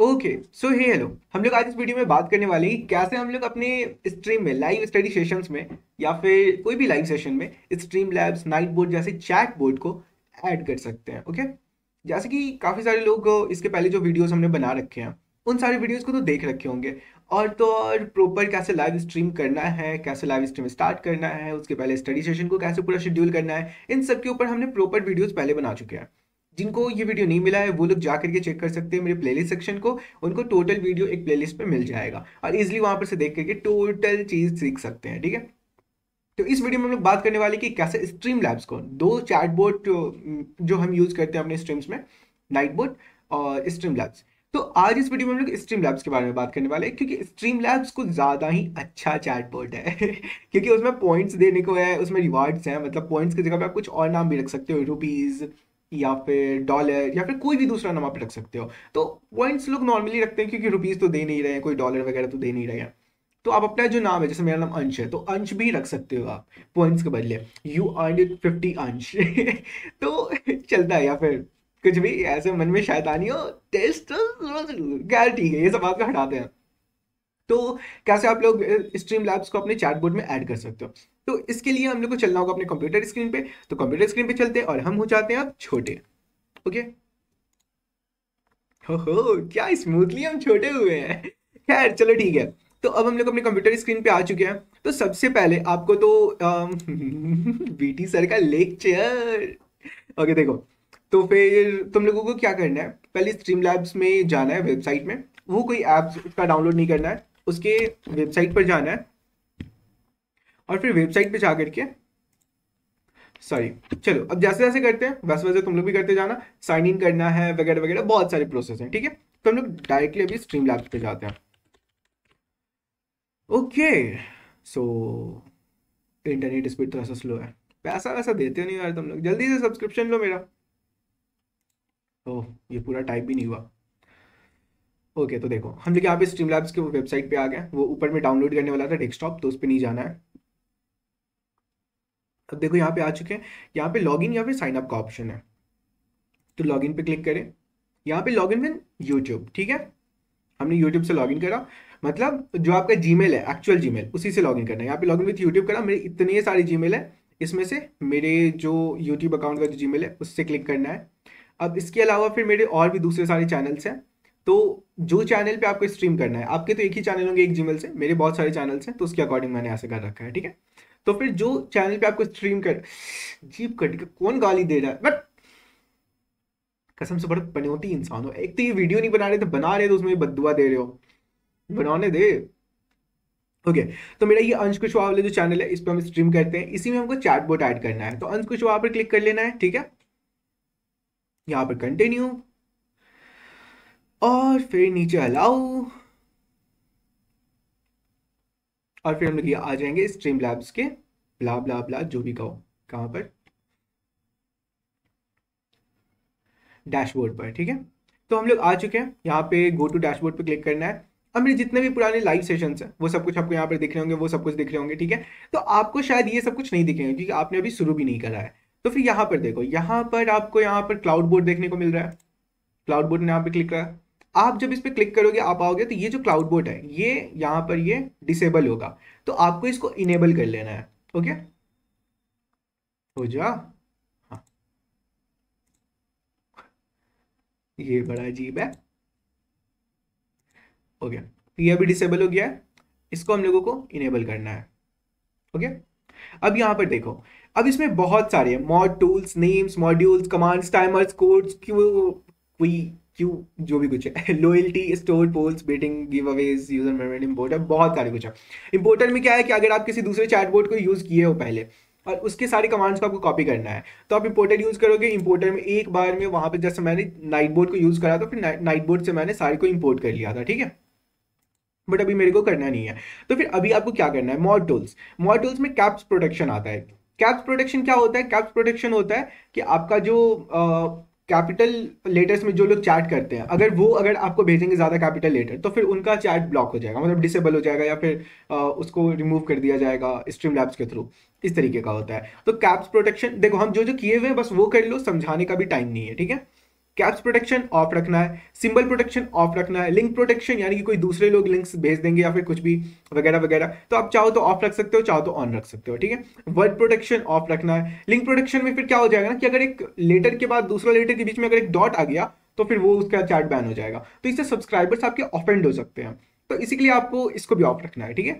Okay so हे hello हम लोग आज इस वीडियो में बात करने वाले हैं कैसे हम लोग अपने स्ट्रीम में लाइव स्टडी सेशंस में या फिर कोई भी लाइव सेशन में स्ट्रीम लैब्स नाइट बोर्ड जैसे चैट बोर्ड को ऐड कर सकते हैं ओके जैसे कि काफ़ी सारे लोग इसके पहले जो वीडियोस हमने बना रखे हैं उन सारे वीडियोज़ को तो देख रखे होंगे और तो और प्रॉपर कैसे लाइव स्ट्रीम करना है कैसे लाइव स्ट्रीम स्टार्ट करना है उसके पहले स्टडी सेशन को कैसे पूरा शेड्यूल करना है इन सब के ऊपर हमने प्रॉपर वीडियोज़ पहले बना चुके हैं जिनको ये वीडियो नहीं मिला है वो लोग जाकर के चेक कर सकते हैं मेरे प्लेलिस्ट सेक्शन को उनको टोटल वीडियो एक प्लेलिस्ट पे मिल जाएगा और इजिली वहां पर से देख करके टोटल चीज़ सीख सकते हैं ठीक है तो इस वीडियो में हम लोग बात करने वाले कि कैसे स्ट्रीम लैब्स को दो बोर्ड जो हम यूज़ करते हैं अपने स्ट्रीम्स में बोर्ड और स्ट्रीम लैब्स तो आज इस वीडियो में हम लोग स्ट्रीम लैब्स के बारे में बात करने वाले हैं क्योंकि स्ट्रीम लैब्स को ज़्यादा ही अच्छा चैटबोर्ड है क्योंकि उसमें पॉइंट्स देने को है उसमें रिवार्ड्स हैं मतलब पॉइंट्स की जगह पर आप कुछ और नाम भी रख सकते हो रुपीज़ या फिर डॉलर या फिर कोई भी दूसरा नाम आप रख सकते हो तो पॉइंट्स लोग नॉर्मली रखते हैं क्योंकि रुपीज़ तो दे नहीं रहे हैं कोई डॉलर वगैरह तो दे नहीं रहे हैं तो आप अपना जो नाम है जैसे मेरा नाम अंश है तो अंश भी रख सकते हो आप पॉइंट्स के बदले यू अर्न फिफ्टी अंश तो चलता है या फिर कुछ भी ऐसे मन में शायद आनी हो टेस्ट क्या ठीक है ये सब आपको हटाते हैं तो कैसे आप लोग स्ट्रीम लैब्स को अपने चैटबोर्ड में ऐड कर सकते हो तो इसके लिए हम लोग को चलना होगा अपने कंप्यूटर स्क्रीन पे तो कंप्यूटर स्क्रीन पे चलते हैं और हम हो जाते हैं अब छोटे ओके हो हो क्या स्मूथली हम छोटे हुए हैं खैर चलो ठीक है तो अब हम लोग अपने कंप्यूटर स्क्रीन पे आ चुके हैं तो सबसे पहले आपको तो बीटी सर का लेक्चर ओके देखो तो फिर तुम लोगों को क्या करना है पहले स्ट्रीम लैब्स में जाना है वेबसाइट में वो कोई ऐप्स का डाउनलोड नहीं करना है उसके वेबसाइट पर जाना है और फिर वेबसाइट पे जा करके सॉरी चलो अब जैसे जैसे करते हैं वैसे वैसे तुम लोग भी करते जाना साइन इन करना है वगैरह वगैरह बहुत सारे प्रोसेस हैं ठीक है तो हम लोग डायरेक्टली अभी स्ट्रीम लैब पे जाते हैं ओके सो इंटरनेट स्पीड थोड़ा सा स्लो है पैसा वैसा देते हो नहीं यार तुम लोग जल्दी से सब्सक्रिप्शन लो मेरा ओह oh, ये पूरा टाइप भी नहीं हुआ ओके okay, तो देखो हम लोग यहाँ पे स्ट्रीम लैब्स के वेबसाइट पे आ गए वो ऊपर में डाउनलोड करने वाला था डेस्कटॉप तो उस पर नहीं जाना है अब देखो यहाँ पे आ चुके हैं यहाँ पे लॉगिन या फिर साइनअप का ऑप्शन है तो लॉगिन पे क्लिक करें यहाँ पे लॉगिन इन यूट्यूब ठीक है हमने यूट्यूब से लॉगिन करा मतलब जो आपका मेल है एक्चुअल मेल उसी से लॉगिन करना है यहाँ पे लॉगिन विथ यूट्यूब करा मेरे इतने सारे जीमेल है इसमें से मेरे जो यूट्यूब अकाउंट का जो मेल है उससे क्लिक करना है अब इसके अलावा फिर मेरे और भी दूसरे सारे चैनल्स हैं तो जो चैनल पे आपको स्ट्रीम करना है आपके तो एक ही चैनल होंगे एक जीमेल से मेरे बहुत सारे चैनल्स हैं तो उसके अकॉर्डिंग मैंने ऐसे कर रखा है ठीक है तो फिर जो चैनल पे आपको स्ट्रीम कर जीप कट के कौन गाली दे रहा है बट कसम से बड़ा पनौती इंसान हो एक तो ये वीडियो नहीं बना रहे थे तो बना रहे तो उसमें बदुआ दे रहे हो बनाने दे ओके okay, तो मेरा ये अंश कुशवाहा वाले जो चैनल है इस पर हम स्ट्रीम करते हैं इसी में हमको चैटबोट ऐड करना है तो अंश कुशवाहा पर क्लिक कर लेना है ठीक है यहाँ पर कंटिन्यू और फिर नीचे अलाउ और फिर हम लोग आ जाएंगे स्ट्रीम लैब्स के ब्ला ब्ला ब्ला जो भी कहो कहाँ पर डैशबोर्ड पर ठीक है तो हम लोग आ चुके हैं यहाँ पे गो टू डैशबोर्ड पे क्लिक करना है अब मेरे जितने भी पुराने लाइव सेशन हैं वो सब कुछ आपको यहाँ पर दिख रहे होंगे वो सब कुछ दिख रहे होंगे ठीक है तो आपको शायद ये सब कुछ नहीं दिखेंगे क्योंकि आपने अभी शुरू भी नहीं करा है तो फिर यहाँ पर देखो यहाँ पर आपको यहाँ पर क्लाउड बोर्ड देखने को मिल रहा है क्लाउड बोर्ड ने यहाँ पे क्लिक करा आप जब इस पर क्लिक करोगे आप आओगे तो ये जो क्लाउड बोट है ये यहाँ पर ये डिसेबल होगा तो आपको इसको इनेबल कर लेना है ओके हो जा हाँ ये बड़ा अजीब है ओके तो ये अभी डिसेबल हो गया है इसको हम लोगों को इनेबल करना है ओके अब यहाँ पर देखो अब इसमें बहुत सारे mod tools names modules commands timers codes queue क्यों जो भी कुछ है loyalty store polls betting giveaways user management importer बहुत सारे कुछ है इम्पोर्टर में क्या है कि अगर आप किसी दूसरे चैटबोर्ड को यूज़ किए हो पहले और उसके सारे कमांड्स को आपको कॉपी करना है तो आप इंपोर्टर यूज़ करोगे इंपोर्टर में एक बार में वहाँ पर जैसे मैंने नाइट बोर्ड को यूज़ करा था तो फिर नाइट बोर्ड से मैंने सारे को इम्पोर्ट कर लिया था ठीक है बट अभी मेरे को करना नहीं है तो फिर अभी आपको क्या करना है मॉड टूल्स मॉड टूल्स में कैप्स प्रोटेक्शन आता है कैप्स प्रोटेक्शन क्या होता है कैप्स प्रोटेक्शन होता है कि आपका जो आ, कैपिटल लेटर्स में जो लोग चार्ट करते हैं अगर वो अगर आपको भेजेंगे ज़्यादा कैपिटल लेटर तो फिर उनका चार्ट ब्लॉक हो जाएगा मतलब डिसेबल हो जाएगा या फिर आ, उसको रिमूव कर दिया जाएगा स्ट्रीम लैब्स के थ्रू इस तरीके का होता है तो कैप्स प्रोटेक्शन देखो हम जो जो किए हुए हैं बस वो कर लो समझाने का भी टाइम नहीं है ठीक है कैप्स प्रोटेक्शन ऑफ रखना है सिंबल प्रोटेक्शन ऑफ रखना है लिंक प्रोटेक्शन यानी कि कोई दूसरे लोग लिंक्स भेज देंगे या फिर कुछ भी वगैरह वगैरह तो आप चाहो तो ऑफ रख सकते हो चाहो तो ऑन रख सकते हो ठीक है वर्ड प्रोटेक्शन ऑफ रखना है लिंक प्रोटेक्शन में फिर क्या हो जाएगा ना कि अगर एक लेटर के बाद दूसरा लेटर के बीच में अगर एक डॉट आ गया तो फिर वो उसका चार्ट बैन हो जाएगा तो इससे सब्सक्राइबर्स आपके ऑफेंड हो सकते हैं तो इसी के लिए आपको इसको भी ऑफ रखना है ठीक है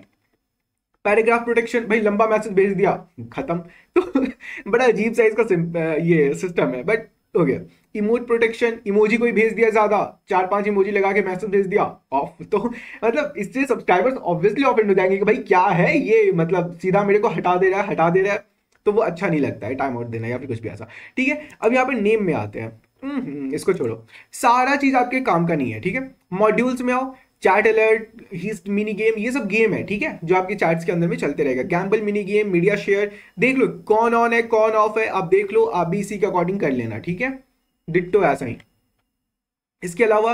पैराग्राफ प्रोटेक्शन भाई लंबा मैसेज भेज दिया खत्म तो बड़ा अजीब साइज का ये सिस्टम है बट हो गया इमोट प्रोटेक्शन इमोजी कोई भेज दिया ज्यादा चार पांच इमोजी लगा के मैसेज भेज दिया ऑफ तो मतलब इससे सब्सक्राइबर्स ऑब्वियसली ऑफ हो जाएंगे कि भाई क्या है ये मतलब सीधा मेरे को हटा दे रहा है हटा दे रहा है तो वो अच्छा नहीं लगता है टाइम आउट देना या फिर कुछ भी ऐसा ठीक है अब यहाँ पे नेम में आते हैं हम्म, हम्म, इसको छोड़ो सारा चीज आपके काम का नहीं है ठीक है मॉड्यूल्स में आओ chat alert heist mini game ये सब गेम है ठीक है जो आपके चार्ट्स के अंदर में चलते रहेगा gamble mini game media share देख लो कौन ऑन है कौन ऑफ है आप देख लो आप भी इसी के अकॉर्डिंग कर लेना ठीक है डिट्टो ऐसा ही इसके अलावा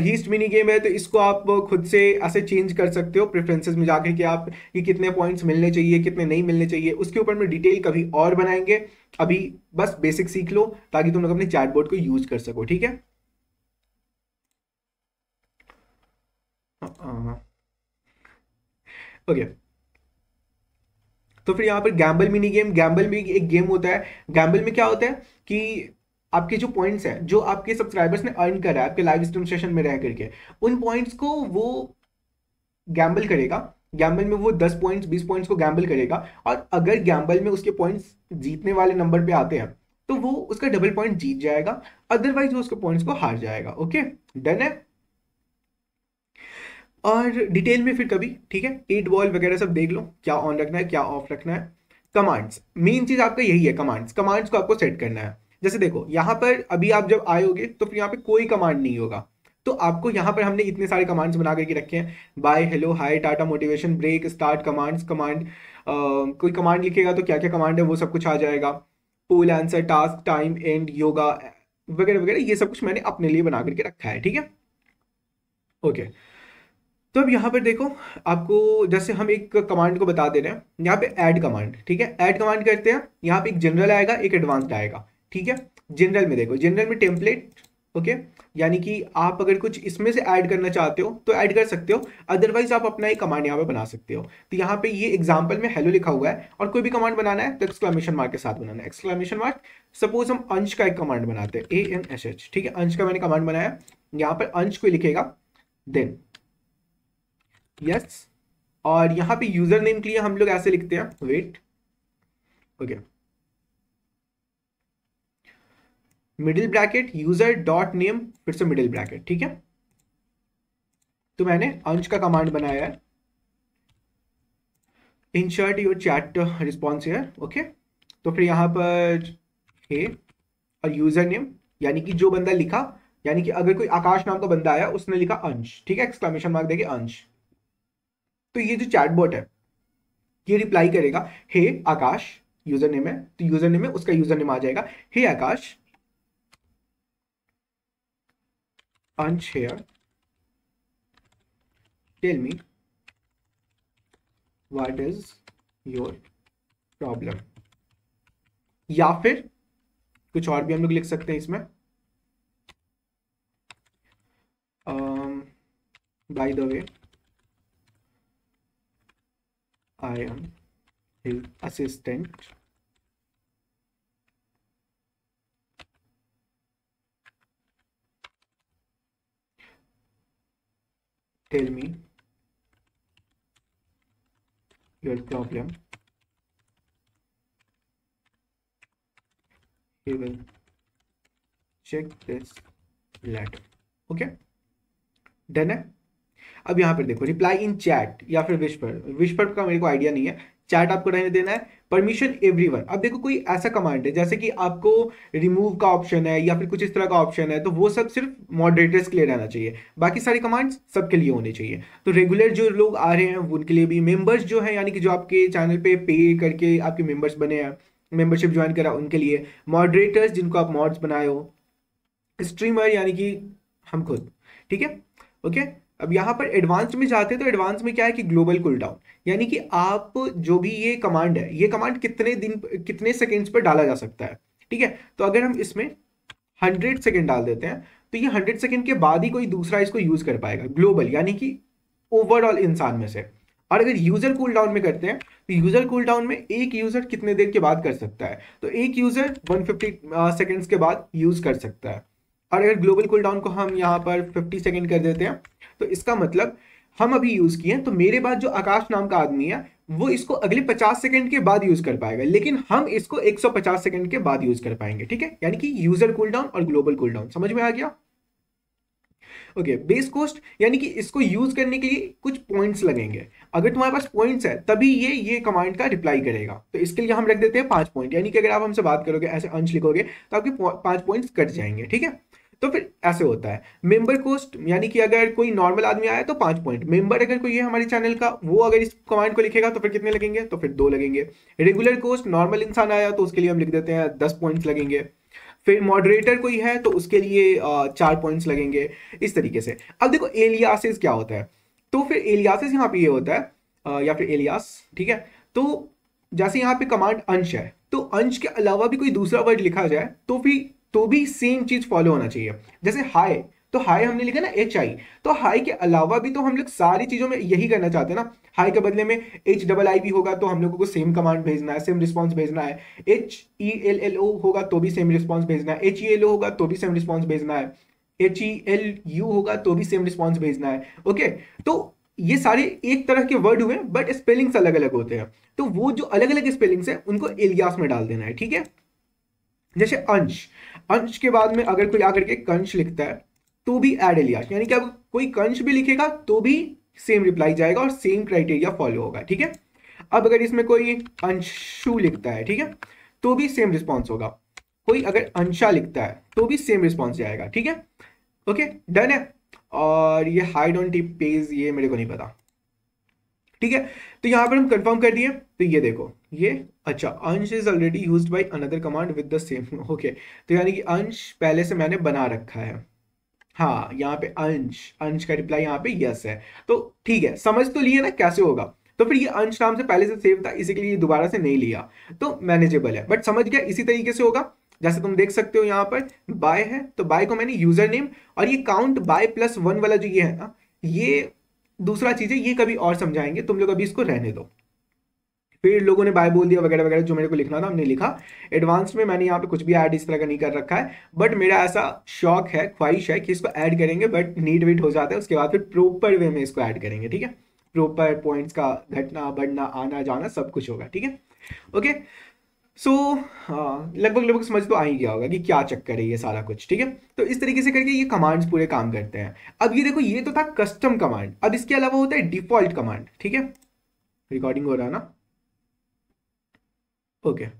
हीस्ट मिनी गेम है तो इसको आप खुद से ऐसे चेंज कर सकते हो प्रेफरेंसेस में जाके कि आप ये कितने पॉइंट्स मिलने चाहिए कितने नहीं मिलने चाहिए उसके ऊपर में डिटेल कभी और बनाएंगे अभी बस बेसिक सीख लो ताकि तुम लोग अपने चैटबोर्ड को यूज कर सको ठीक है ओके हाँ। तो फिर यहाँ पर गैम्बल मिनी गेम गैम्बल में एक गेम होता है गैम्बल में क्या होता है कि आपके जो पॉइंट्स हैं जो आपके सब्सक्राइबर्स ने अर्न करा है आपके लाइव स्ट्रीम सेशन में रह करके उन पॉइंट्स को वो गैम्बल करेगा गैम्बल में वो दस पॉइंट्स बीस पॉइंट्स को गैम्बल करेगा और अगर गैम्बल में उसके पॉइंट्स जीतने वाले नंबर पे आते हैं तो वो उसका डबल पॉइंट जीत जाएगा अदरवाइज वो उसके पॉइंट्स को हार जाएगा ओके डन है और डिटेल में फिर कभी ठीक है ईट बॉल वगैरह सब देख लो क्या ऑन रखना है क्या ऑफ रखना है कमांड्स मेन चीज आपका यही है कमांड्स कमांड्स को आपको सेट करना है जैसे देखो यहाँ पर अभी आप जब आयोगे तो फिर यहाँ पे कोई कमांड नहीं होगा तो आपको यहाँ पर हमने इतने सारे कमांड्स बना करके रखे हैं बाय हेलो हाय टाटा motivation break start commands command कोई कमांड लिखेगा तो क्या क्या कमांड है वो सब कुछ आ जाएगा poll answer task time and yoga वगैरह वगैरह ये सब कुछ मैंने अपने लिए बना करके रखा है ठीक है ओके okay. तो अब यहाँ पर देखो आपको जैसे हम एक कमांड को बता दे रहे हैं यहाँ पे ऐड कमांड ठीक है ऐड कमांड करते हैं यहाँ पे एक जनरल आएगा एक एडवांस्ड आएगा ठीक है जनरल में देखो जनरल में टेम्पलेट ओके यानी कि आप अगर कुछ इसमें से ऐड करना चाहते हो तो ऐड कर सकते हो अदरवाइज आप अपना एक कमांड यहाँ पे बना सकते हो तो यहाँ पे ये एग्जाम्पल में हेलो लिखा हुआ है और कोई भी कमांड बनाना है तो एक्सक्लामेशन मार्क के साथ बनाना है एक्सक्लामेशन मार्क सपोज हम अंश का एक कमांड बनाते हैं ए एन एच एच ठीक है अंश का मैंने कमांड बनाया यहाँ पर अंश को लिखेगा देन यस और यहां पे यूजर नेम के लिए हम लोग ऐसे लिखते हैं wait okay middle bracket user dot name फिर से मिडिल ब्रैकेट ठीक है तो मैंने अंश का कमांड बनाया है insert your chat response here okay तो फिर यहां पर हे और यूजर नेम यानी कि जो बंदा लिखा यानी कि अगर कोई आकाश नाम का बंदा आया उसने लिखा अंश ठीक है एक्सक्लामेशन मार्क देखे अंश तो ये जो चैटबोट है ये रिप्लाई करेगा hey hey, Akash user name है तो यूजर नेम है उसका यूजर नेम आ जाएगा हे hey, Akash Ansh here tell me what is your problem या फिर कुछ और भी हम लोग लिख सकते हैं इसमें by the way I am his assistant, tell me your problem he will check this letter okay done अब यहाँ पर देखो रिप्लाई इन चैट या फिर विश्पर विश्पर का मेरे को आइडिया नहीं है चैट आपको रहने देना है परमिशन एवरीवन अब देखो कोई ऐसा कमांड है जैसे कि आपको रिमूव का ऑप्शन है या फिर कुछ इस तरह का ऑप्शन है तो वो सब सिर्फ मॉडरेटर्स के लिए रहना चाहिए बाकी सारी कमांड्स सबके लिए होने चाहिए तो रेगुलर जो लोग आ रहे हैं उनके लिए भी मेंबर्स जो है यानी कि जो आपके चैनल पे पे करके आपके मेंबर्स बने हैं मेंबरशिप ज्वाइन करा उनके लिए मॉडरेटर्स जिनको आप मॉड्स बनाए हो स्ट्रीमर यानी कि हम खुद ठीक है ओके okay? अब यहाँ पर एडवांस में जाते हैं तो एडवांस में क्या है कि ग्लोबल कूल डाउन यानी कि आप जो भी ये कमांड है ये कमांड कितने दिन कितने सेकेंड्स पर डाला जा सकता है ठीक है तो अगर हम इसमें हंड्रेड सेकेंड डाल देते हैं तो ये हंड्रेड सेकेंड के बाद ही कोई दूसरा इसको यूज कर पाएगा ग्लोबल यानी कि ओवरऑल इंसान में से और अगर यूजर कूल डाउन में करते हैं तो यूजर कूल डाउन में एक यूजर कितने देर के बाद कर सकता है तो एक यूजर 150 सेकेंड्स के बाद यूज कर सकता है और अगर ग्लोबल कूल डाउन को हम यहाँ पर 50 सेकेंड कर देते हैं तो इसका मतलब हम अभी यूज़ किए हैं तो मेरे बाद जो आकाश नाम का आदमी है वो इसको अगले 50 सेकंड के बाद यूज़ कर पाएगा लेकिन हम इसको 150 सेकंड के बाद यूज़ कर पाएंगे ठीक है यानी कि यूज़र कूल डाउन और ग्लोबल कूल डाउन समझ में आ गया ओके बेस कोस्ट यानी कि इसको यूज करने के लिए कुछ पॉइंट्स लगेंगे अगर तुम्हारे पास पॉइंट्स है तभी ये ये कमांड का रिप्लाई करेगा तो इसके लिए हम रख देते हैं पांच पॉइंट यानी कि अगर आप हमसे बात करोगे ऐसे अंश लिखोगे तो आपके पांच पॉइंट्स कट जाएंगे ठीक है तो फिर ऐसे होता है मेंबर कोस्ट यानी कि अगर कोई नॉर्मल आदमी आया तो पांच पॉइंट मेंबर अगर कोई है हमारे चैनल का वो अगर इस कमांड को लिखेगा तो फिर कितने लगेंगे तो फिर दो लगेंगे रेगुलर कोस्ट नॉर्मल इंसान आया तो उसके लिए हम लिख देते हैं दस पॉइंट्स लगेंगे फिर मॉडरेटर कोई है तो उसके लिए चार पॉइंट्स लगेंगे इस तरीके से अब देखो एलियासिस क्या होता है तो फिर एलियासिस यहाँ पे ये होता है या फिर एलियास ठीक है तो जैसे यहाँ पे कमांड अंश है तो अंश के अलावा भी कोई दूसरा वर्ड लिखा जाए तो फिर तो भी सेम चीज फॉलो होना चाहिए जैसे हाई तो हाई हमने लिखा ना एच आई तो हाई के अलावा भी तो हम लोग सारी चीजों में यही करना चाहते हैं ना हाई के बदले में एच डबल आई भी होगा तो हम लोगों को सेम कमांड भेजना है सेम रिस्पॉन्स भेजना है H E L L O होगा तो भी सेम रिस्पॉन्स भेजना है एच ई एल ओ होगा तो भी सेम रिस्पॉन्स भेजना है एच ई एल यू होगा तो भी सेम रिस्पॉन्स भेजना है ओके तो ये सारे एक तरह के वर्ड हुए बट स्पेलिंग्स अलग अलग होते हैं तो वो जो अलग अलग स्पेलिंग्स है उनको एलियास में डाल देना है ठीक है जैसे अंश अंश के बाद में अगर कोई आकर के कंश लिखता है तो भी एड एलियास यानी कि अब कोई कंश भी लिखेगा तो भी सेम रिप्लाई जाएगा और सेम क्राइटेरिया फॉलो होगा ठीक है अब अगर इसमें कोई अंशु लिखता है ठीक है तो भी सेम रिस्पॉन्स होगा कोई अगर अंशा लिखता है तो भी सेम रिस्पॉन्स जाएगा ठीक है ओके डन है और ये हाइड ऑन टिप पेज ये मेरे को नहीं पता ठीक है तो यहां पर हम कंफर्म कर दिए तो ये देखो ये अच्छा Ansh is already use by another command with the same okay तो यानी कि अंश पहले से मैंने बना रखा है हाँ यहाँ पे अंश अंश का रिप्लाई यहाँ पे यस है तो ठीक है समझ तो लिए ना कैसे होगा तो फिर ये अंश नाम से पहले से सेव था इसी के लिए दोबारा से नहीं लिया तो मैनेजेबल है बट समझ गया इसी तरीके से होगा जैसे तुम देख सकते हो यहाँ पर बाय है तो बाय को मैंने यूजर नेम और ये काउंट बाय प्लस वन वाला जो ये है ना ये दूसरा चीज़ है ये कभी और समझाएंगे तुम लोग अभी इसको रहने दो फिर लोगों ने बाय बोल दिया वगैरह वगैरह जो मेरे को लिखना था हमने लिखा एडवांस में मैंने यहाँ पे कुछ भी ऐड इस तरह का नहीं कर रखा है बट मेरा ऐसा शौक है ख्वाहिश है कि इसको ऐड करेंगे बट नीट वीट हो जाता है उसके बाद फिर प्रॉपर वे में इसको ऐड करेंगे ठीक है प्रॉपर पॉइंट्स का घटना बढ़ना आना जाना सब कुछ होगा ठीक है ओके सो so, हाँ, लगभग लगभग समझ तो आ ही गया होगा कि क्या चक्कर है ये सारा कुछ ठीक है तो इस तरीके से करके ये कमांड्स पूरे काम करते हैं अब ये देखो ये तो था कस्टम कमांड अब इसके अलावा होता है डिफॉल्ट कमांड ठीक है रिकॉर्डिंग हो रहा है ना ओके okay.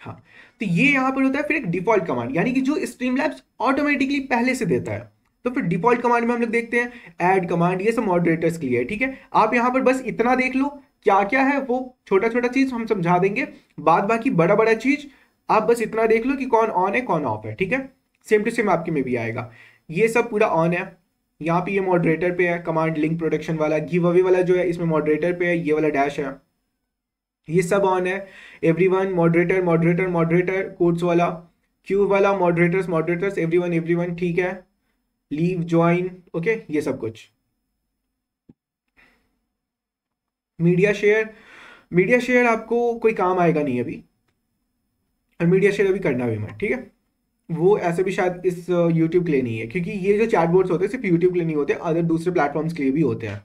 हाँ तो ये यहां पर होता है फिर एक डिफॉल्ट कमांड यानी कि जो स्ट्रीमलैब्स ऑटोमेटिकली पहले से देता है तो फिर डिफॉल्ट कमांड में हम लोग देखते हैं एड कमांड ये सब मॉडरेटर्स के लिए ठीक है आप यहाँ पर बस इतना देख लो क्या क्या है वो छोटा छोटा चीज हम समझा देंगे बाद बाकी बड़ा बड़ा चीज आप बस इतना देख लो कि कौन ऑन है कौन ऑफ है ठीक है सेम टू सेम आपके में भी आएगा ये सब पूरा ऑन है यहाँ पे ये मॉडरेटर पे है कमांड लिंक प्रोडक्शन वाला घी अवे वाला जो है इसमें मॉडरेटर पे है ये वाला डैश है ये सब ऑन है everyone moderator moderator moderator quotes वाला क्यू वाला मॉडरेटर्स मॉडरेटर्स एवरीवन एवरीवन ठीक है लीव ज्वाइन ओके ये सब कुछ मीडिया शेयर मीडिया शेयर आपको कोई काम आएगा नहीं अभी और मीडिया शेयर अभी करना भी मत ठीक है वो ऐसे भी शायद इस यूट्यूब uh, के लिए नहीं है क्योंकि ये जो चैट बोर्ड्स होते हैं सिर्फ यूट्यूब के लिए नहीं होते अदर दूसरे प्लेटफॉर्म्स के लिए भी होते हैं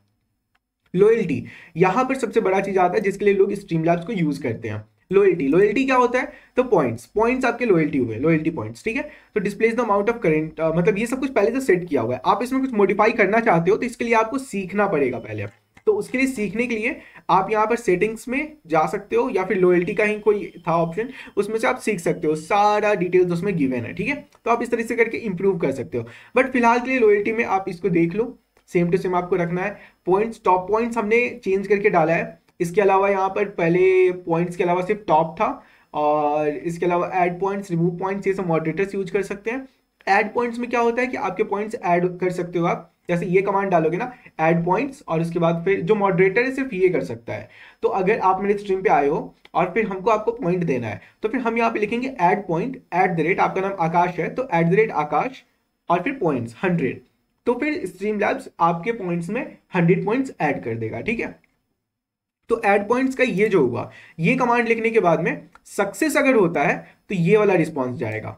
लॉयल्टी यहाँ पर सबसे बड़ा चीज़ आता है जिसके लिए लोग स्ट्रीम को यूज़ करते हैं लॉयल्टी लॉयल्टी क्या होता है तो पॉइंट्स पॉइंट्स आपके लॉयल्टी हुए लॉयल्टी पॉइंट्स ठीक है तो displays the amount of current मतलब ये सब कुछ पहले से सेट किया हुआ है आप इसमें कुछ मॉडिफाई करना चाहते हो तो इसके लिए आपको सीखना पड़ेगा पहले तो उसके लिए सीखने के लिए आप यहाँ पर सेटिंग्स में जा सकते हो या फिर लॉयल्टी का ही कोई था ऑप्शन उसमें से आप सीख सकते हो सारा डिटेल्स उसमें गिवेन है ठीक है तो आप इस तरीके से करके इंप्रूव कर सकते हो बट फिलहाल के लिए लॉयल्टी में आप इसको देख लो सेम टू सेम आपको रखना है पॉइंट्स टॉप पॉइंट्स हमने चेंज करके डाला है इसके अलावा यहाँ पर पहले पॉइंट्स के अलावा सिर्फ टॉप था और इसके अलावा ऐड पॉइंट्स रिमूव पॉइंट्स ये सब मॉडरेटर्स यूज कर सकते हैं ऐड पॉइंट्स में क्या होता है कि आपके पॉइंट्स ऐड कर सकते हो आप जैसे ये कमांड डालोगे ना ऐड पॉइंट्स और उसके बाद फिर जो मॉडरेटर है सिर्फ ये कर सकता है तो अगर आप मेरे स्ट्रीम पे आए हो और फिर हमको आपको पॉइंट देना है तो फिर हम यहाँ पे लिखेंगे add point at the rate आपका नाम आकाश है तो ऐट द रेट आकाश और फिर पॉइंट्स हंड्रेड तो फिर स्ट्रीम लैब्स आपके पॉइंट्स में हंड्रेड पॉइंट्स ऐड कर देगा ठीक है तो एड पॉइंट्स का ये जो हुआ ये कमांड लिखने के बाद में सक्सेस अगर होता है तो ये वाला रिस्पॉन्स जाएगा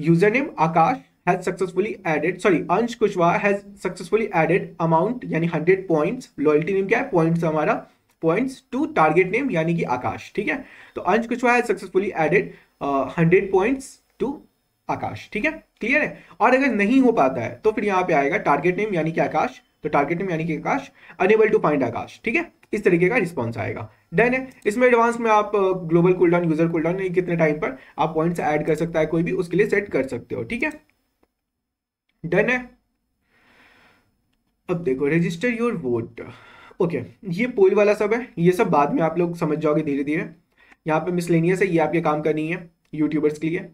user name Akash has successfully added sorry Ansh Kushwaha has successfully added amount यानी हंड्रेड पॉइंट्स लॉयल्टी नेम क्या है पॉइंट्स हमारा पॉइंट्स टू टारगेट नेम यानी कि आकाश ठीक है तो Ansh Kushwaha has successfully added hundred point to Akash ठीक है क्लियर है और अगर नहीं हो पाता है तो फिर यहां पे आएगा टारगेट नेम यानी कि आकाश तो टारगेट नेम यानी कि Akash unable to find Akash ठीक है इस तरीके का रिस्पॉन्स आएगा डन है इसमें एडवांस में आप ग्लोबल कुलडाउन यूजर कुलडाउन कितने टाइम पर आप पॉइंट्स ऐड कर सकता है कोई भी उसके लिए सेट कर सकते हो ठीक है डन है अब देखो रजिस्टर योर वोट ओके ये पोल वाला सब है ये सब बाद में आप लोग समझ जाओगे धीरे धीरे यहाँ पे मिसलेनियस है ये आपके काम करनी है यूट्यूबर्स के लिए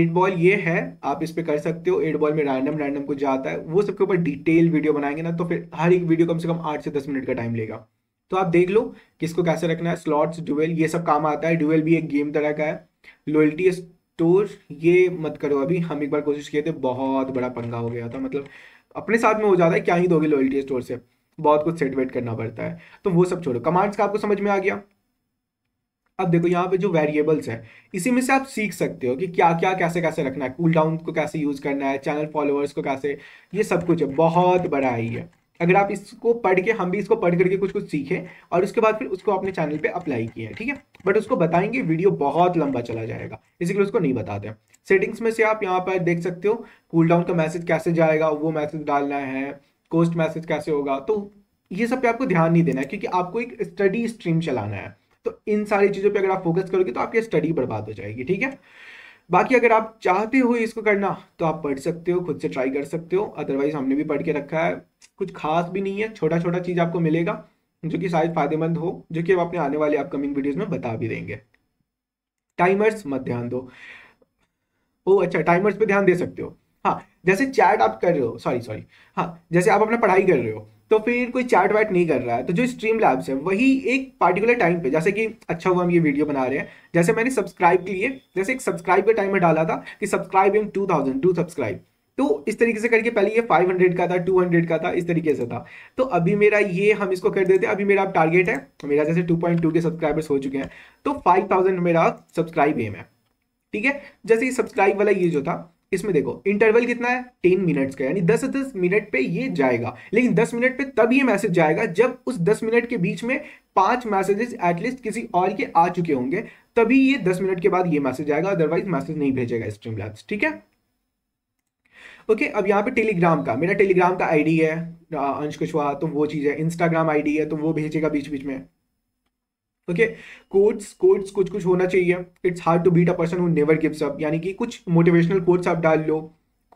एड बॉल ये है आप इस पर कर सकते हो एट बॉल में रैंडम रैंडम कुछ जाता है वो सबके ऊपर डिटेल वीडियो बनाएंगे ना तो फिर हर एक वीडियो कम से कम आठ से दस मिनट का टाइम लेगा तो आप देख लो किसको कैसे रखना है स्लॉट्स ड्यूएल ये सब काम आता है ड्यूएल भी एक गेम तरह का है लोयल्टी स्टोर ये मत करो अभी हम एक बार कोशिश किए थे बहुत बड़ा पंगा हो गया था मतलब अपने साथ में हो जाता है क्या ही दोगे लॉयल्टी स्टोर से बहुत कुछ सेट वेट करना पड़ता है तो वो सब छोड़ो कमांड्स का आपको समझ में आ गया अब देखो यहाँ पे जो वेरिएबल्स है इसी में से आप सीख सकते हो कि क्या क्या कैसे कैसे रखना है कूल डाउन को कैसे यूज़ करना है चैनल फॉलोअर्स को कैसे ये सब कुछ है बहुत बड़ा है ये अगर आप इसको पढ़ के हम भी इसको पढ़ करके कुछ कुछ सीखें और उसके बाद फिर उसको अपने चैनल पे अप्लाई किया है ठीक है बट उसको बताएंगे वीडियो बहुत लंबा चला जाएगा इसीलिए उसको नहीं बताते हैं सेटिंग्स में से आप यहाँ पर देख सकते हो कूल डाउन का मैसेज कैसे जाएगा वो मैसेज डालना है कोस्ट मैसेज कैसे होगा तो ये सब पे आपको ध्यान नहीं देना है क्योंकि आपको एक स्टडी स्ट्रीम चलाना है तो इन सारी चीज़ों पर अगर आप फोकस करोगे तो आपकी स्टडी बर्बाद हो जाएगी ठीक है बाकी अगर आप चाहते हो इसको करना तो आप पढ़ सकते हो खुद से ट्राई कर सकते हो अदरवाइज हमने भी पढ़ के रखा है कुछ खास भी नहीं है छोटा छोटा चीज़ आपको मिलेगा जो कि शायद फायदेमंद हो जो कि आपने अपने आने वाले अपकमिंग वीडियोज़ में बता भी देंगे टाइमर्स मत ध्यान दो ओ अच्छा टाइमर्स पे ध्यान दे सकते हो हाँ जैसे चैट आप कर रहे हो सॉरी सॉरी हाँ जैसे आप अपना पढ़ाई कर रहे हो तो फिर कोई चैट वैट नहीं कर रहा है तो जो स्ट्रीम लैब्स है वही एक पार्टिकुलर टाइम पे जैसे कि अच्छा हुआ हम ये वीडियो बना रहे हैं जैसे मैंने सब्सक्राइब के लिए जैसे एक सब्सक्राइब का टाइम में डाला था कि subscribe in two thousand to subscribe तो इस तरीके से करके पहले ये 500 का था 200 का था इस तरीके से था तो अभी मेरा ये हम इसको कर देते हैं अभी मेरा टारगेट है मेरा जैसे 2.2 के सब्सक्राइबर्स हो चुके हैं तो 5000 मेरा सब्सक्राइब एम है ठीक है जैसे ये सब्सक्राइब वाला ये जो था इसमें देखो इंटरवल कितना है टेन मिनट्स का यानी दस दस मिनट पे ये जाएगा लेकिन दस मिनट पे तब ये मैसेज जाएगा जब उस दस मिनट के बीच में पांच मैसेजेस एटलीस्ट किसी और के आ चुके होंगे तभी ये दस मिनट के बाद ये मैसेज आएगा अदरवाइज मैसेज नहीं भेजेगा स्ट्रीम ठीक है ओके अब यहाँ पे टेलीग्राम का मेरा टेलीग्राम का आईडी है अंश कुशवाहा तो वो चीज़ है इंस्टाग्राम आईडी है तो वो भेजेगा बीच बीच में ओके कोट्स कोट्स कुछ कुछ होना चाहिए it's hard to beat a person who never gives up यानी कि कुछ मोटिवेशनल कोट्स आप डाल लो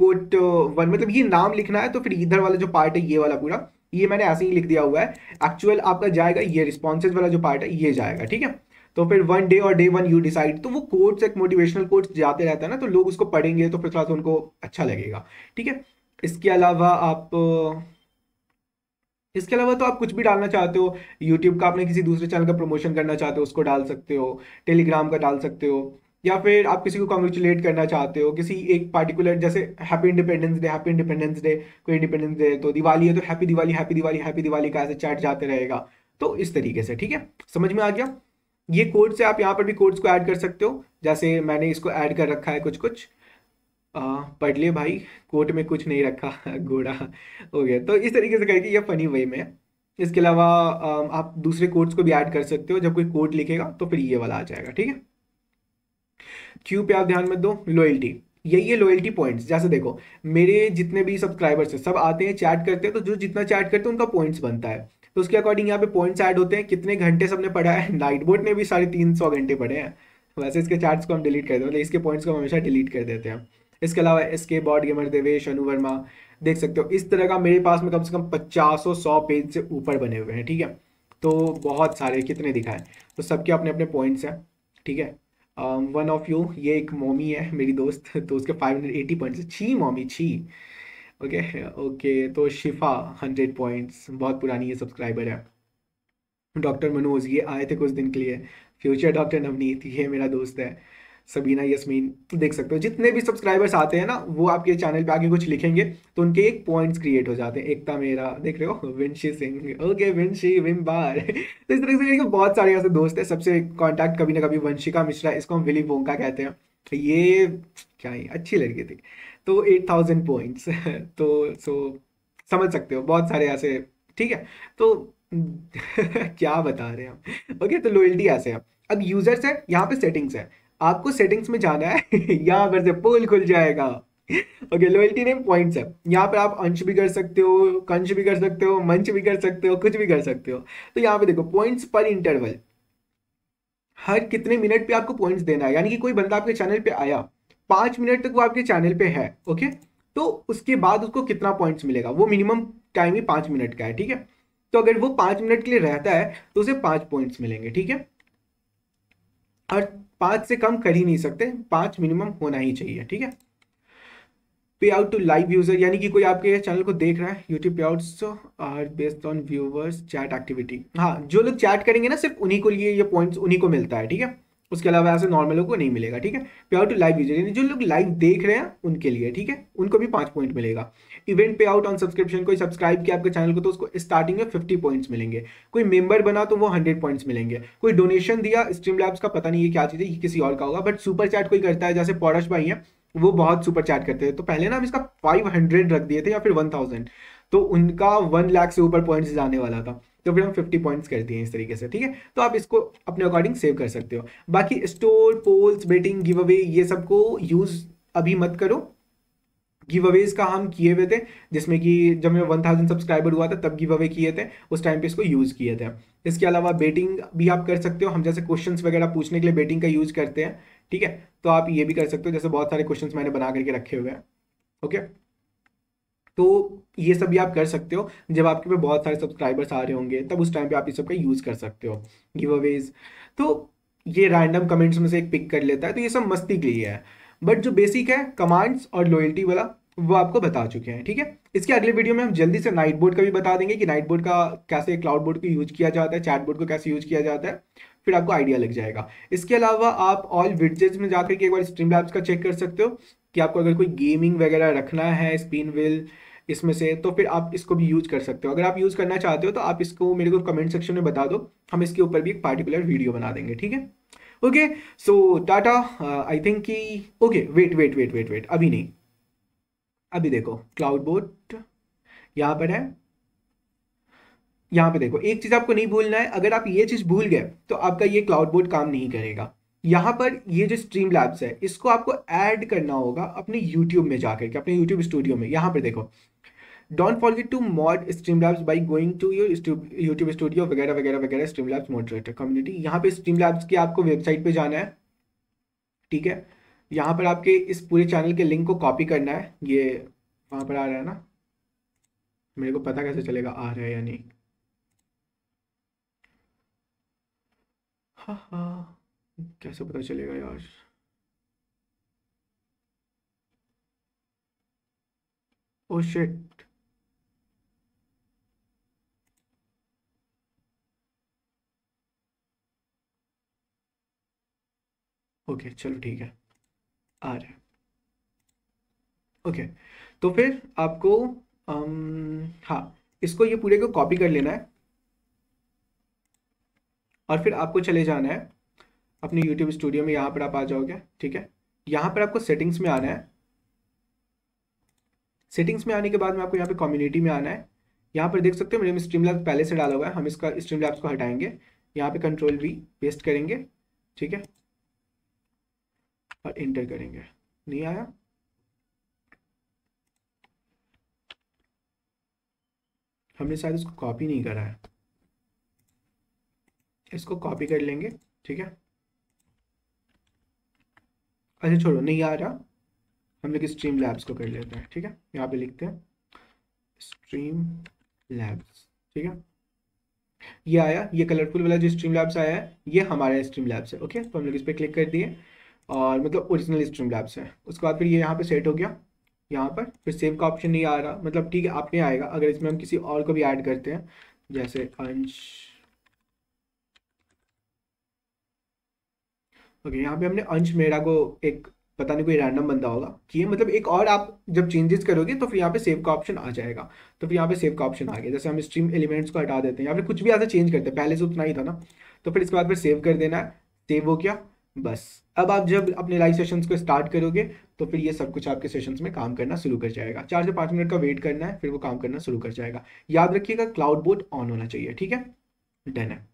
कोट वन uh, मतलब ये नाम लिखना है तो फिर इधर वाला जो पार्ट है ये वाला पूरा ये मैंने ऐसे ही लिख दिया हुआ है एक्चुअल आपका जाएगा ये रिस्पॉन्सेज वाला जो पार्ट है ये जाएगा ठीक है तो फिर वन डे और डे वन यू डिसाइड तो वो कोर्ट्स एक मोटिवेशनल कोट्स जाते रहता है ना तो लोग उसको पढ़ेंगे तो फिर थोड़ा सा उनको अच्छा लगेगा ठीक है इसके अलावा आप इसके अलावा तो आप कुछ भी डालना चाहते हो यूट्यूब का आपने किसी दूसरे चैनल का प्रमोशन करना चाहते हो उसको डाल सकते हो टेलीग्राम का डाल सकते हो या फिर आप किसी को कॉन्ग्रेचुलेट करना चाहते हो किसी एक पार्टिकुलर जैसे happy independence day happy independence day कोई इंडिपेंडेंस डे तो दिवाली है तो happy Diwali happy Diwali happy Diwali का ऐसे चैट जाते रहेगा तो इस तरीके से ठीक है समझ में आ गया ये कोड से आप यहाँ पर भी कोड्स को ऐड कर सकते हो जैसे मैंने इसको ऐड कर रखा है कुछ कुछ आ, पढ़ लिए भाई कोट में कुछ नहीं रखा घोड़ा हो गया तो इस तरीके से करके ये फनी वे में इसके अलावा आप दूसरे कोड्स को भी ऐड कर सकते हो जब कोई कोड लिखेगा तो फिर ये वाला आ जाएगा ठीक है क्यू पे आप ध्यान में दो लॉयल्टी यही है लॉयल्टी पॉइंट्स जैसे देखो मेरे जितने भी सब्सक्राइबर्स हैं सब आते हैं चैट करते हैं तो जो जितना चैट करते हैं उनका पॉइंट्स बनता है तो उसके अकॉर्डिंग यहाँ पे पॉइंट्स ऐड होते हैं कितने घंटे सबने पढ़ा है नाइटबोर्ड ने भी साढ़े तीन सौ घंटे पढ़े हैं वैसे इसके चार्ट्स को हम डिलीट कर देते हैं मतलब इसके पॉइंट्स को हम हमेशा डिलीट कर देते हैं इसके अलावा इसके बॉर्ड गेमर देवेश अनु वर्मा देख सकते हो इस तरह का मेरे पास में कम से कम पचासों सौ पेज से ऊपर बने हुए हैं ठीक है तो बहुत सारे कितने दिखाए तो सबके अपने अपने पॉइंट्स हैं ठीक है वन ऑफ यू ये एक मॉमी है मेरी दोस्त तो उसके फाइव हंड्रेड एटी पॉइंट्स छी मॉमी छी ओके ओके तो शिफा हंड्रेड पॉइंट्स बहुत पुरानी ये सब्सक्राइबर है डॉक्टर मनोज ये आए थे कुछ दिन के लिए फ्यूचर डॉक्टर नवनीत ये मेरा दोस्त है सबीना यस्मीन तो देख सकते हो जितने भी सब्सक्राइबर्स आते हैं ना वो आपके चैनल पे आगे कुछ लिखेंगे तो उनके एक पॉइंट्स क्रिएट हो जाते हैं एकता मेरा देख रहे हो विंशी सिंह ओके विंशी विम बार तो इस तरह से देखिए बहुत सारे ऐसे दोस्त हैं सबसे कांटेक्ट कभी ना कभी वंशिका मिश्रा इसको हम विली वोंका कहते हैं ये क्या ही अच्छी लड़की थी तो एट थाउजेंड पॉइंट्स तो सो समझ सकते हो बहुत सारे ऐसे ठीक है तो क्या बता रहे हैं हम ओके तो लोयल्टी ऐसे है अब यूजर्स है यहाँ पे सेटिंग्स है आपको सेटिंग्स में जाना है यहाँ पर से पोल खुल जाएगा ओके लॉयल्टी नेम पॉइंट्स है यहाँ पर आप अंश भी कर सकते हो कंश भी कर सकते हो मंच भी कर सकते हो कुछ भी कर सकते हो तो यहाँ पे देखो पॉइंट्स पर इंटरवल हर कितने मिनट पे आपको पॉइंट्स देना है यानी कि कोई बंदा आपके चैनल पे आया पांच मिनट तक वो आपके चैनल पे है ओके तो उसके बाद उसको कितना पॉइंट्स मिलेगा वो मिनिमम टाइम ही पांच मिनट का है ठीक है तो अगर वो पांच मिनट के लिए रहता है तो उसे पांच पॉइंट्स मिलेंगे ठीक है और पांच से कम कर ही नहीं सकते पांच मिनिमम होना ही चाहिए ठीक है पे आउट टू लाइव यूजर यानी कि कोई आपके चैनल को देख रहा है YouTube payouts are based on viewers chat activity हाँ जो लोग चैट करेंगे ना सिर्फ उन्हीं को लिए ये पॉइंट्स उन्हीं को मिलता है ठीक है उसके अलावा ऐसे नॉर्मल लोगों को नहीं मिलेगा ठीक है पे आउट टू लाइव यूजर यानी जो लोग लाइव देख रहे हैं उनके लिए ठीक है उनको भी पांच पॉइंट मिलेगा event payout on subscription कोई सब्सक्राइब किया आपके चैनल को तो उसको स्टार्टिंग में फिफ्टी पॉइंट्स मिलेंगे कोई मेंबर बना तो वो हंड्रेड पॉइंट्स मिलेंगे कोई डोनेशन दिया स्ट्रीम लैब्स का पता नहीं ये क्या चीज़ है ये किसी और का होगा बट सुपर चैट कोई करता है जैसे पौरश भाई है वो बहुत सुपर चैट करते थे तो पहले ना हम इसका फाइव हंड्रेड रख दिए थे या फिर वन थाउजेंड तो उनका वन लाख से ऊपर पॉइंट्स जाने वाला था तो फिर हम फिफ्टी पॉइंट्स कर दिए इस तरीके से ठीक है तो आप इसको अपने अकॉर्डिंग सेव कर सकते हो बाकी store polls betting giveaway ये सबको यूज अभी मत करो गिव अवेज का हम किए हुए थे जिसमें कि जब मैं वन थाउजेंड सब्सक्राइबर हुआ था तब गिव अवे किए थे उस टाइम पे इसको यूज़ किए थे इसके अलावा बेटिंग भी आप कर सकते हो हम जैसे क्वेश्चन वगैरह पूछने के लिए बेटिंग का यूज़ करते हैं ठीक है तो आप ये भी कर सकते हो जैसे बहुत सारे क्वेश्चन मैंने बना करके रखे हुए हैं ओके तो ये सब भी आप कर सकते हो जब आपके पे बहुत सारे सब्सक्राइबर्स आ रहे होंगे तब उस टाइम पे आप ये सब का यूज़ कर सकते हो गिव अवेज तो ये रैंडम कमेंट्स में से एक पिक कर लेता है तो ये सब मस्ती के लिए है बट जो बेसिक है कमांड्स और लॉयल्टी वाला वो आपको बता चुके हैं ठीक है इसके अगले वीडियो में हम जल्दी से नाइट बोर्ड का भी बता देंगे कि नाइट बोर्ड का कैसे क्लाउड बोर्ड को यूज किया जाता है चैट बोर्ड को कैसे यूज किया जाता है फिर आपको आइडिया लग जाएगा इसके अलावा आप ऑल विडजेट्स में जाकर के एक बार स्ट्रीम लैब्स का चेक कर सकते हो कि आपको अगर कोई गेमिंग वगैरह रखना है स्पिन विल इसमें से तो फिर आप इसको भी यूज कर सकते हो अगर आप यूज़ करना चाहते हो तो आप इसको मेरे को कमेंट सेक्शन में बता दो हम इसके ऊपर भी एक पार्टिकुलर वीडियो बना देंगे ठीक है okay so tata I think कि okay wait wait wait wait wait अभी नहीं अभी देखो क्लाउड बोट यहाँ पर है यहाँ पे देखो एक चीज़ आपको नहीं भूलना है अगर आप ये चीज़ भूल गए तो आपका ये क्लाउड बोर्ड काम नहीं करेगा यहाँ पर ये जो स्ट्रीम लैब्स है इसको आपको ऐड करना होगा अपने यूट्यूब में जाकर के अपने यूट्यूब स्टूडियो में यहाँ पर देखो don't forget to mod Streamlabs by going to your YouTube studio वगैरह वगैरह वगैरह स्ट्रीम लैब्स मॉडरेटर कम्युनिटी यहाँ पे लैब्स की आपको वेबसाइट पे जाना है ठीक है यहाँ पर आपके इस पूरे चैनल के लिंक को कॉपी करना है ये वहाँ पर आ रहा है ना मेरे को पता कैसे चलेगा आ रहा है या नहीं हाँ हाँ कैसे पता चलेगा यार ओ oh शिट ओके चलो ठीक है आ जाए ओके तो फिर आपको अम, हाँ इसको ये पूरे को कॉपी कर लेना है और फिर आपको चले जाना है अपने यूट्यूब स्टूडियो में यहाँ पर आप आ जाओगे ठीक है यहाँ पर आपको सेटिंग्स में आना है सेटिंग्स में आने के बाद में आपको यहाँ पे कम्युनिटी में आना है यहाँ पर देख सकते हो मेरे में स्ट्रीम लैब्स पहले से डाला हुआ है हम इसका स्ट्रीम लैब्स को हटाएंगे यहाँ पे कंट्रोल भी पेस्ट करेंगे ठीक है और इंटर करेंगे नहीं आया हमने शायद इसको कॉपी नहीं करा है इसको कॉपी कर लेंगे ठीक है अच्छा छोड़ो नहीं आ रहा हम लोग स्ट्रीम लैब्स को कर लेते हैं ठीक है यहाँ पे लिखते हैं स्ट्रीम लैब्स ठीक है ये आया ये कलरफुल वाला जो स्ट्रीम लैब्स आया है ये हमारा स्ट्रीम लैब्स है ओके तो हम लोग इस पर क्लिक कर दिए और मतलब ओरिजिनल स्ट्रीम लैब्स है उसके बाद फिर ये यहाँ पे सेट हो गया यहाँ पर फिर सेव का ऑप्शन नहीं आ रहा मतलब ठीक है आपने आएगा अगर इसमें हम किसी और को भी ऐड करते हैं जैसे अंश ओके यहाँ पे हमने अंश मेरा को एक पता नहीं कोई रैंडम बंदा होगा कि मतलब एक और आप जब चेंजेस करोगे तो फिर यहाँ पे सेव का ऑप्शन आ जाएगा तो फिर यहाँ पे सेव का ऑप्शन आ गया जैसे हम स्ट्रीम एलिमेंट्स को हटा देते हैं या फिर कुछ भी ऐसा चेंज करते हैं पहले से उतना ही था ना तो फिर इसके बाद फिर सेव कर देना है सेव हो गया बस अब आप जब अपने लाइव सेशंस को स्टार्ट करोगे तो फिर ये सब कुछ आपके सेशंस में काम करना शुरू कर जाएगा चार से पाँच मिनट का वेट करना है फिर वो काम करना शुरू कर जाएगा याद रखिएगा क्लाउड बोर्ड ऑन होना चाहिए ठीक है डन है